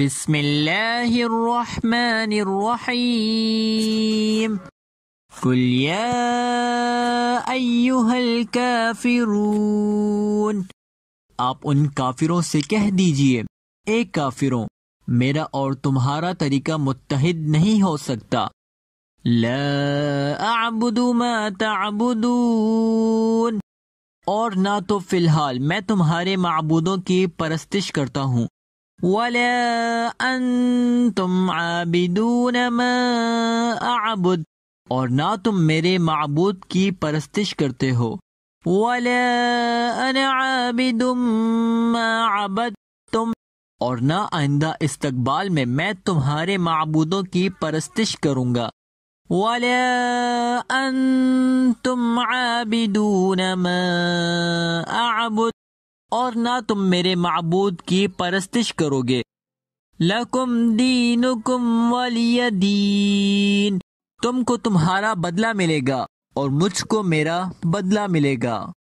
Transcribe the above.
بسم اللہ الرحمن الرحیم قل یا ایوہ الکافرون آپ ان کافروں سے کہہ دیجئے اے کافروں میرا اور تمہارا طریقہ متحد نہیں ہو سکتا لا اعبد ما تعبدون اور نہ تو فی الحال میں تمہارے معبودوں کی پرستش کرتا ہوں ولا انتم عابدون ما اعبد اور نہ تم میرے معبود کی پرستش کرتے ہو ولا انا عابد ما عبدتم اور نہ آئندہ استقبال میں میں تمہارے معبودوں کی پرستش کروں گا ولا انتم عابدون ما اعبد اور نہ تم میرے معبود کی پرستش کرو گے لکم ولی دین تم کو تمہارا بدلہ ملے گا اور مجھ کو میرا بدلہ ملے گا